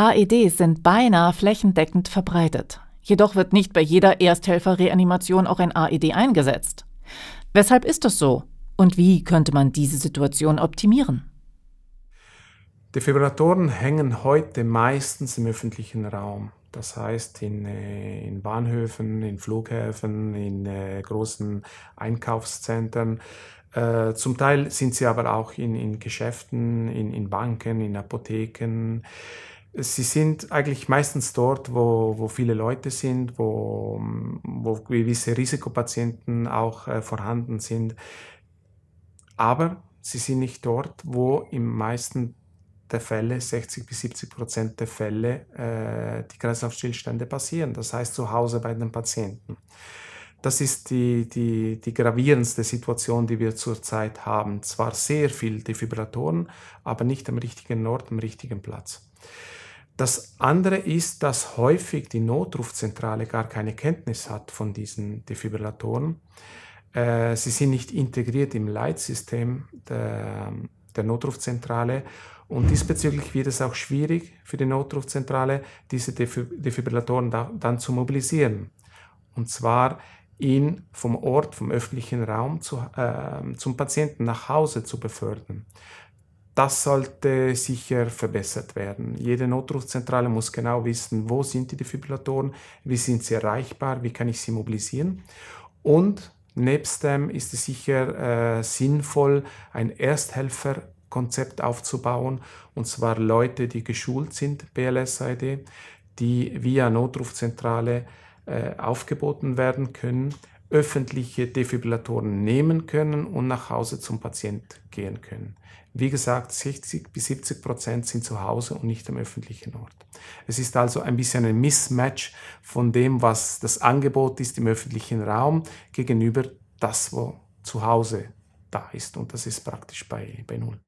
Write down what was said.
AEDs sind beinahe flächendeckend verbreitet. Jedoch wird nicht bei jeder Ersthelferreanimation auch ein AED eingesetzt. Weshalb ist das so? Und wie könnte man diese Situation optimieren? Defibrillatoren hängen heute meistens im öffentlichen Raum. Das heißt in, äh, in Bahnhöfen, in Flughäfen, in äh, großen Einkaufszentren. Äh, zum Teil sind sie aber auch in, in Geschäften, in, in Banken, in Apotheken sie sind eigentlich meistens dort, wo, wo viele Leute sind, wo, wo gewisse Risikopatienten auch äh, vorhanden sind. Aber sie sind nicht dort, wo im meisten der Fälle, 60 bis 70 Prozent der Fälle, äh, die Kreislaufstillstände passieren. Das heißt zu Hause bei den Patienten. Das ist die, die, die gravierendste Situation, die wir zurzeit haben. Zwar sehr viel Defibratoren, aber nicht am richtigen Ort, am richtigen Platz. Das andere ist, dass häufig die Notrufzentrale gar keine Kenntnis hat von diesen Defibrillatoren. Äh, sie sind nicht integriert im Leitsystem der, der Notrufzentrale und diesbezüglich wird es auch schwierig für die Notrufzentrale, diese Defibrillatoren da, dann zu mobilisieren. Und zwar ihn vom Ort, vom öffentlichen Raum zu, äh, zum Patienten nach Hause zu befördern. Das sollte sicher verbessert werden. Jede Notrufzentrale muss genau wissen, wo sind die Defibrillatoren, wie sind sie erreichbar, wie kann ich sie mobilisieren. Und nebst dem ist es sicher äh, sinnvoll, ein Ersthelferkonzept aufzubauen, und zwar Leute, die geschult sind, BLSID, die via Notrufzentrale äh, aufgeboten werden können öffentliche Defibrillatoren nehmen können und nach Hause zum Patient gehen können. Wie gesagt, 60 bis 70 Prozent sind zu Hause und nicht am öffentlichen Ort. Es ist also ein bisschen ein Mismatch von dem, was das Angebot ist im öffentlichen Raum gegenüber das, wo zu Hause da ist. Und das ist praktisch bei, bei Null.